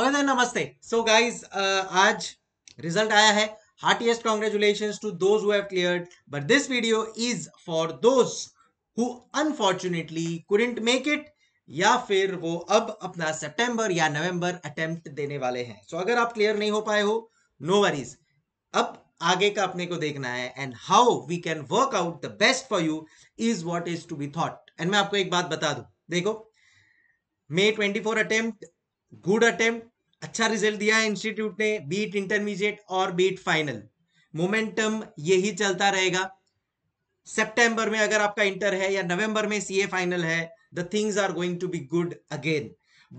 और नमस्ते so guys uh, आज रिजल्ट आया है heartiest congratulation to those who have cleared but this video is for those who या फिर वो अब अपना सितंबर या नवंबर अटेम्प्ट देने वाले हैं सो so, अगर आप क्लियर नहीं हो पाए हो नो वरीज अब आगे का अपने को देखना है and how we can work out the best for you is what is to be thought and मैं आपको एक बात बता दू देखो मे 24 अटेम्प्ट गुड अटेम्प्ट अच्छा रिजल्ट दिया है इंस्टीट्यूट ने बीट इंटरमीडिएट और बीट फाइनल मोमेंटम यही चलता रहेगा सेप्टेंबर में अगर आपका इंटर है या नवंबर में सीए फाइनल है the things are going to be good again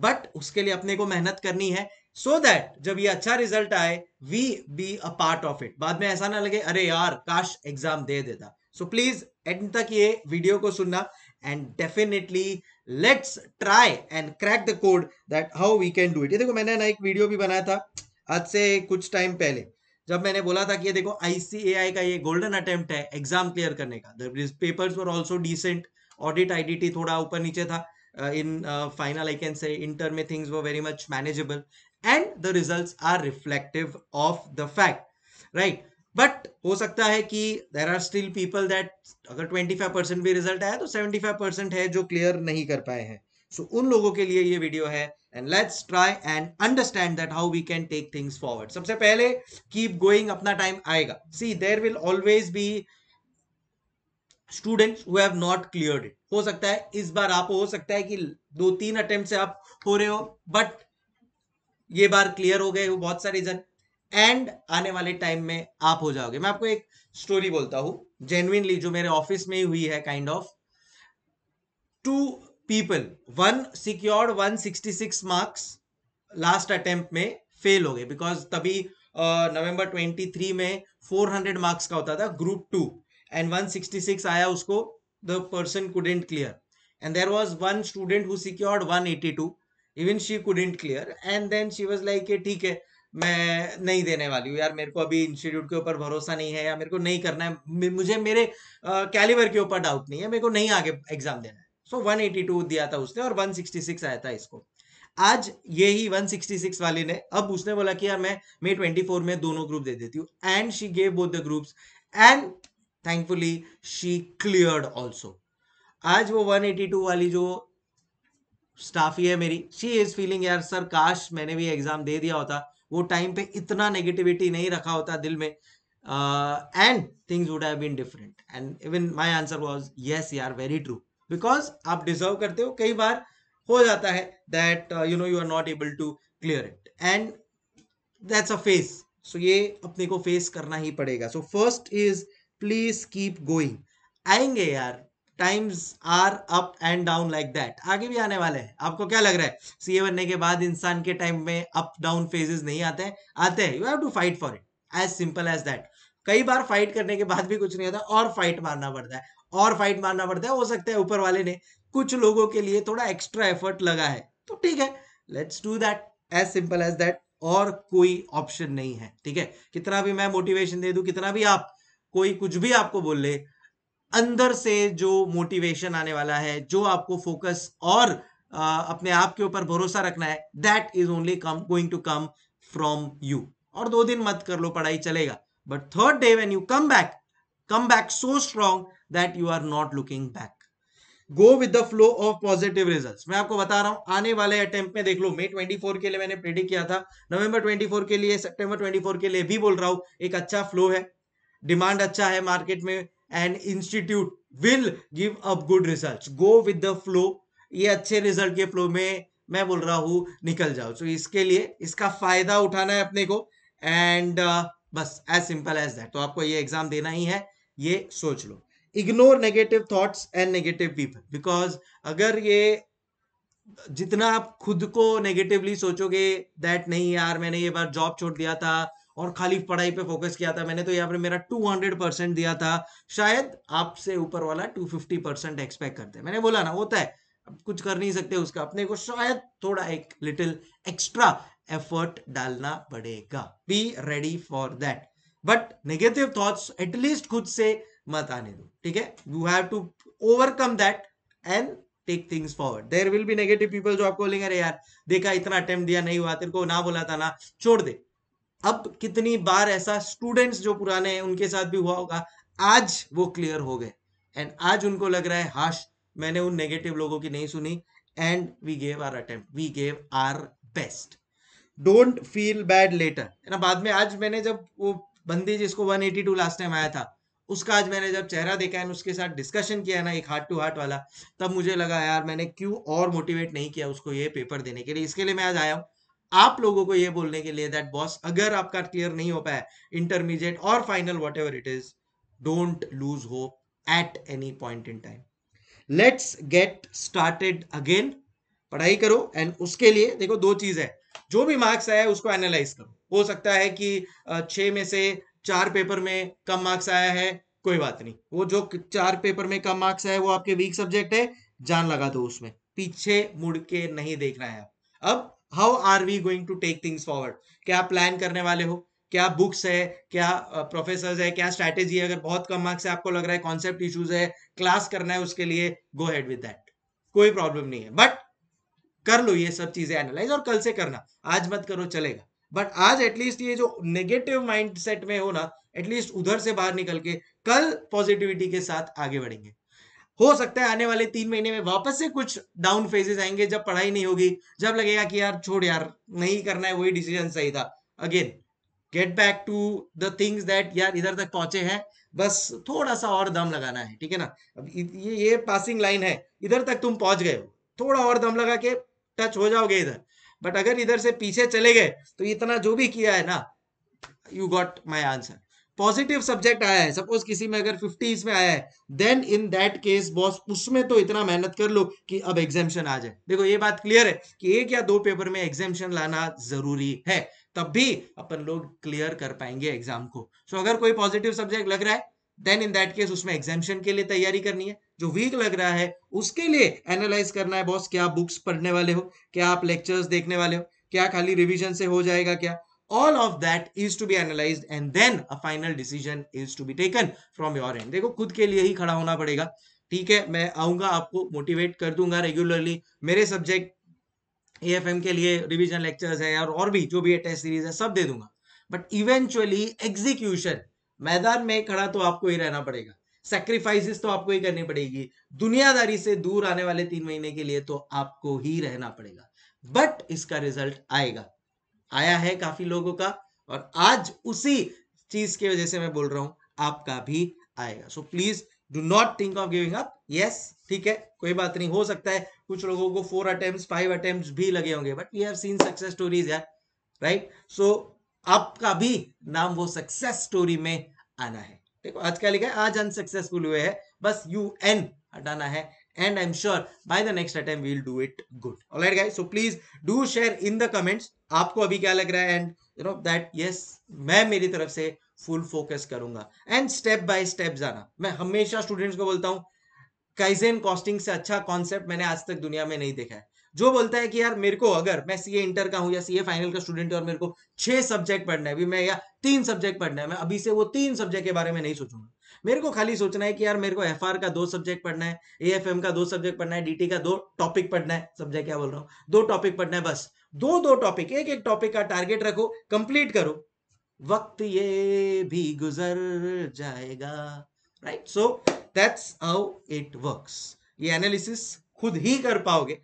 but उसके लिए अपने को मेहनत करनी है सो so दैट जब ये अच्छा रिजल्ट आए we be a part of it बाद में ऐसा ना लगे अरे यार काश एग्जाम दे देता सो प्लीज एंड तक ये वीडियो को सुनना and definitely let's try and crack the code that how we can do it ये देखो मैंने ना एक वीडियो भी बनाया था आज से कुछ टाइम पहले जब मैंने बोला था कि ये देखो आईसीएआई का ये गोल्डन अटेम्प्ट है एग्जाम क्लियर करने का papers were also decent audit IDT थोड़ा ऊपर नीचे था in final I can say inter में things were very much manageable and the results are reflective of the fact right but हो सकता है कि there are still people that अगर फाइव परसेंट भी रिजल्ट आया तो सेवेंटी फाइव परसेंट है जो क्लियर नहीं कर पाए हैं सो so, उन लोगों के लिए ये वीडियो है and let's try and understand that how we can take things forward सबसे पहले कीप गोइंग अपना टाइम आएगा see there will always be students who have not clear it हो सकता है इस बार आप हो सकता है कि दो तीन अटेम्प्ट से आप हो रहे हो बट ये बार क्लियर हो गए हो बहुत सारे रीजन एंड आने वाले टाइम में आप हो जाओगे मैं आपको एक स्टोरी बोलता हूं जेन्यनली जो मेरे ऑफिस में ही हुई है kind of two people one secured six marks last attempt में फेल हो गए बिकॉज तभी नवंबर ट्वेंटी थ्री में फोर हंड्रेड मार्क्स का होता था group two and one sixty six आया उसको the person couldn't clear and there was one student who secured two even she couldn't clear and then she was like ठीक है मैं नहीं देने वाली हूँ यार मेरे को अभी इंस्टीट्यूट के ऊपर भरोसा नहीं है या मेरे को नहीं करना है मुझे मेरे कैलिवर के ऊपर डाउट नहीं है मेरे को नहीं आगे एग्जाम देना है सो एटी टू दिया था उसने और सिक्स आया था इसको आज ये ही 166 वाले ने अब उसने बोला कि यार मैं मे 24 में दोनों ग्रुप दे देती हूँ and she gave both the groups and thankfully she cleared also आज वो 182 वाली जो स्टाफी है मेरी शी इज फीलिंग यार सर काश मैंने भी एग्जाम दे दिया होता वो टाइम पे इतना नेगेटिविटी नहीं रखा होता दिल में and things would have been different and even my answer was yes are very true because आप डिजर्व करते हो कई बार हो जाता है that you know you are not able to clear it and that's a face so ये अपने को फेस करना ही पड़ेगा so first is please keep going आएंगे यार times are up and down like that आगे भी आने वाले हैं आपको क्या लग रहा है सीए बनने के बाद इंसान के टाइम में अप डाउन फेजेस नहीं आते हैं आते हैं you have to fight for it as simple as that कई बार फाइट करने के बाद भी कुछ नहीं होता और फाइट मारना पड़ता है और फाइट मारना पड़ता है हो सकता है ऊपर वाले ने कुछ लोगों के लिए थोड़ा एक्स्ट्रा एफर्ट लगा है तो ठीक है let's do that as simple as that और कोई ऑप्शन नहीं है ठीक है कितना भी मैं मोटिवेशन दे दू कितना भी आप कोई कुछ भी आपको बोल ले अंदर से जो मोटिवेशन आने वाला है जो आपको फोकस और आ, अपने आप के ऊपर भरोसा रखना है that is only come going to come from you और दो दिन मत कर लो पढ़ाई चलेगा but third day when you come back come back so strong that you are not looking back go with the flow of positive results मैं आपको बता रहा हूं आने वाले अटेम्प्ट में देख लो मे 24 के लिए मैंने प्रेडिक्ट किया था नवंबर 24 के लिए सितंबर 24 के लिए भी बोल रहा हूं एक अच्छा फ्लो है डिमांड अच्छा है मार्केट में and institute will give up good result go with the flow ये अच्छे रिजल्ट के फ्लो में मैं बोल रहा हूं निकल जाओ सो so, इसके लिए इसका फायदा उठाना है अपने को एंड uh, बस एज सिंपल एज दैट तो आपको ये एग्जाम देना ही है ये सोच लो ignore negative thoughts and negative people because अगर ये जितना आप खुद को नेगेटिवली सोचोगे दैट नहीं यार मैंने ये बार जॉब छोड़ दिया था और खाली पढ़ाई पे फोकस किया था मैंने तो यहाँ पर मेरा 200 परसेंट दिया था शायद आपसे ऊपर वाला 250 परसेंट एक्सपेक्ट करते हैं मैंने बोला ना होता तो है अब कुछ कर नहीं सकते उसका अपने को शायद थोड़ा एक लिटिल एक्स्ट्रा एफर्ट डालना पड़ेगा be ready for that but negative thoughts at least खुद से मत आने दो ठीक है you have to overcome that and take things forward there will be negative people जो आपको बोलेंगे अरे यार देखा इतना अटेम्प्ट दिया नहीं हुआ तेरे को ना बोला था ना छोड़ दे अब कितनी बार ऐसा स्टूडेंट्स जो पुराने हैं उनके साथ भी हुआ होगा आज वो क्लियर हो गए एंड आज उनको लग रहा है हाश मैंने उन नेगेटिव लोगों की नहीं सुनी and we gave our attempt we gave our best don't feel bad later है ना बाद में आज मैंने जब वो बंदी जिसको 182 लास्ट टाइम आया था उसका आज मैंने जब चेहरा देखा है उसके साथ डिस्कशन किया ना एक हार्ट टू हार्ट वाला तब मुझे लगा यार मैंने क्यों और मोटिवेट नहीं किया उसको ये पेपर देने के लिए इसके लिए मैं आज आया हूँ आप लोगों को यह बोलने के लिए दैट बॉस अगर आपका क्लियर नहीं हो पाया इंटरमीडिएट और final whatever it is don't lose hope at any point in time let's get started again पढ़ाई करो एंड उसके लिए देखो दो चीज है जो भी मार्क्स आया है उसको एनालाइज करो हो सकता है कि छह में से चार पेपर में कम मार्क्स आया है कोई बात नहीं वो जो चार पेपर में कम मार्क्स आया है वो आपके वीक सब्जेक्ट है जान लगा दो उसमें पीछे मुड़ के नहीं देखना है अब how are we going to take things forward क्या आप प्लान करने वाले हो क्या बुक्स है क्या प्रोफेसर है क्या स्ट्रैटेजी है अगर बहुत कम मार्क्स है आपको लग रहा है कॉन्सेप्ट इश्यूज है क्लास करना है उसके लिए गो हेड विद दैट कोई प्रॉब्लम नहीं है बट कर लो ये सब चीजें एनालाइज और कल से करना आज मत करो चलेगा बट आज एटलीस्ट ये जो नेगेटिव सेट में हो ना एटलीस्ट उधर से बाहर निकल के कल पॉजिटिविटी के साथ आगे बढ़ेंगे हो सकता है आने वाले तीन महीने में वापस से कुछ डाउन फेजेस आएंगे जब पढ़ाई नहीं होगी जब लगेगा कि यार छोड़ यार नहीं करना है वही डिसीजन सही था again get back to the things that यार इधर तक पहुंचे हैं बस थोड़ा सा और दम लगाना है ठीक है ना अब ये ये पासिंग लाइन है इधर तक तुम पहुंच गए हो थोड़ा और दम लगा के टच हो जाओगे इधर बट अगर इधर से पीछे चले गए तो इतना जो भी किया है ना you got my answer positive subject आया है सपोज किसी में अगर फिफ्टीज में आया है then in that case boss उसमें तो इतना मेहनत कर लो कि अब एग्जामेशन आ जाए देखो ये बात क्लियर है कि एक या दो पेपर में एग्जामेशन लाना जरूरी है तब भी अपन लोग क्लियर कर पाएंगे एग्जाम को सो so, अगर कोई पॉजिटिव सब्जेक्ट लग रहा है देन इन दैट केस उसमें एग्जामेशन के लिए तैयारी करनी है जो वीक लग रहा है उसके लिए एनालाइज करना है बॉस क्या बुक्स पढ़ने वाले हो क्या आप लेक्चर्स देखने वाले हो क्या खाली रिविजन से हो जाएगा क्या all of that is to be analyse and then a final decision is to be taken from your end देखो खुद के लिए ही खड़ा होना पड़ेगा ठीक है मैं आऊंगा आपको मोटिवेट कर दूंगा रेगुलरली मेरे सब्जेक्ट ए एफ एम के लिए रिविजन लेक्चर्स है और और भी जो भी टेस्ट सीरीज है सब दे दूंगा बट इवेंचुअली एग्जीक्यूशन मैदान में खड़ा तो आपको ही रहना पड़ेगा सेक्रीफाइसिस तो आपको ही करनी पड़ेगी दुनियादारी से दूर आने वाले तीन महीने के लिए तो आपको ही रहना पड़ेगा बट इसका रिजल्ट आएगा आया है काफी लोगों का और आज उसी चीज की वजह से मैं बोल रहा हूं आपका भी आएगा so please do not think of giving up yes ठीक है कोई बात नहीं हो सकता है कुछ लोगों को फोर अटेम्प्ट फाइव अटेम्प्ट भी लगे होंगे but we have seen success stories यार राइट सो आपका भी नाम वो सक्सेस स्टोरी में आना है देखो आज क्या लिखा है आज अनसक्सेसफुल हुए हैं बस यू एन हटाना है and i'm sure by the next attempt we'll do it good all right guys so please do share in the comments aapko abhi kya lag raha hai and you know that yes मैं मेरी तरफ से full focus करूंगा and step by step जाना मैं हमेशा students को बोलता हूँ काइजेन कॉस्टिंग से अच्छा कॉन्सेप्ट मैंने आज तक दुनिया में नहीं देखा है जो बोलता है कि यार मेरे को अगर मैं सीए इंटर का हूं या सीए फाइनल का स्टूडेंट और मेरे को छह सब्जेक्ट पढ़ना है अभी मैं या तीन सब्जेक्ट पढ़ना है मैं अभी से वो तीन सब्जेक्ट के बारे में नहीं सोचूंगा मेरे को खाली सोचना है कि यार मेरे को एफ का दो सब्जेक्ट पढ़ना है ए का दो सब्जेक्ट पढ़ना है डीटी का दो टॉपिक पढ़ना है सब्जेक्ट क्या बोल रहा हूँ दो टॉपिक पढ़ना है बस दो दो टॉपिक एक एक टॉपिक का टारगेट रखो कंप्लीट करो वक्त ये भी गुजर जाएगा right so that's how it works ये एनालिसिस खुद ही कर पाओगे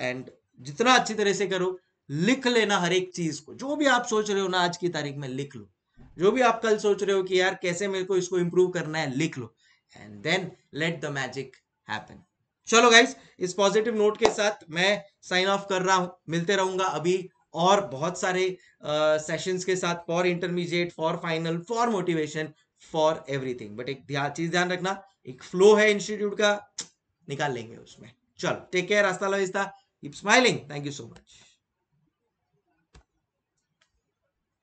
एंड जितना अच्छी तरह से करो लिख लेना हर एक चीज को जो भी आप सोच रहे हो ना आज की तारीख में लिख लो जो भी आप कल सोच रहे हो कि यार कैसे मेरे को इसको इंप्रूव करना है लिख लो and then let the magic happen चलो गाइज इस पॉजिटिव नोट के साथ मैं साइन ऑफ कर रहा हूँ मिलते रहूंगा अभी और बहुत सारे सेशंस uh, के साथ for intermediate for final for motivation for everything but एक ध्यान चीज ध्यान रखना एक फ्लो है इंस्टीट्यूट का निकाल लेंगे उसमें चलो टेक केयर रास्ता लविस्ता keep smiling thank you so much